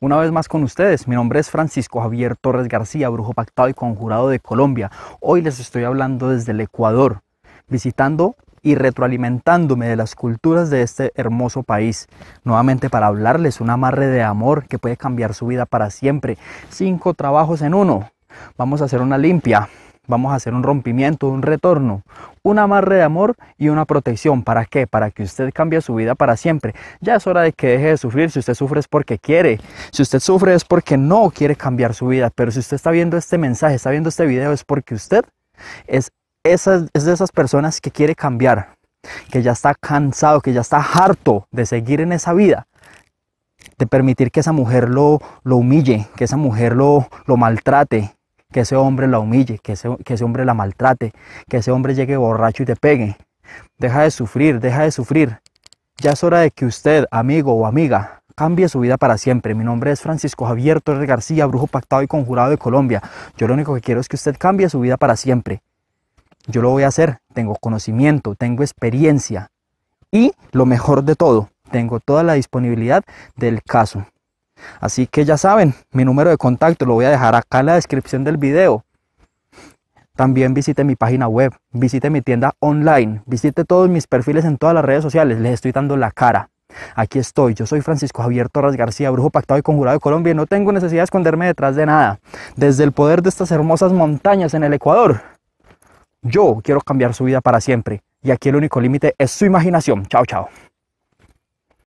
una vez más con ustedes. Mi nombre es Francisco Javier Torres García, brujo pactado y conjurado de Colombia. Hoy les estoy hablando desde el Ecuador, visitando y retroalimentándome de las culturas de este hermoso país. Nuevamente para hablarles un amarre de amor que puede cambiar su vida para siempre. Cinco trabajos en uno. Vamos a hacer una limpia. Vamos a hacer un rompimiento, un retorno, un amarre de amor y una protección. ¿Para qué? Para que usted cambie su vida para siempre. Ya es hora de que deje de sufrir. Si usted sufre es porque quiere. Si usted sufre es porque no quiere cambiar su vida. Pero si usted está viendo este mensaje, está viendo este video, es porque usted es, esas, es de esas personas que quiere cambiar, que ya está cansado, que ya está harto de seguir en esa vida de permitir que esa mujer lo, lo humille, que esa mujer lo, lo maltrate, que ese hombre la humille, que ese, hombre la maltrate, que ese hombre llegue borracho y te pegue. Deja de sufrir, deja de sufrir. Ya es hora de que usted, amigo o amiga, cambie su vida para siempre. Mi nombre es Francisco Javier Torres García, brujo pactado y conjurado de Colombia. Yo lo único que quiero es que usted cambie su vida para siempre. Yo lo voy a hacer. Tengo conocimiento, tengo experiencia y lo mejor de todo, tengo toda la disponibilidad del caso. Así que ya saben, mi número de contacto lo voy a dejar acá en la descripción del video. También visite mi página web, visite mi tienda online, visite todos mis perfiles en todas las redes sociales, les estoy dando la cara. Aquí estoy, yo soy Francisco Javier Torres García, brujo pactado y conjurado de Colombia, y no tengo necesidad de esconderme detrás de nada. Desde el poder de estas hermosas montañas en el Ecuador, yo quiero cambiar su vida para siempre. Y aquí el único límite es su imaginación. Chao, chao.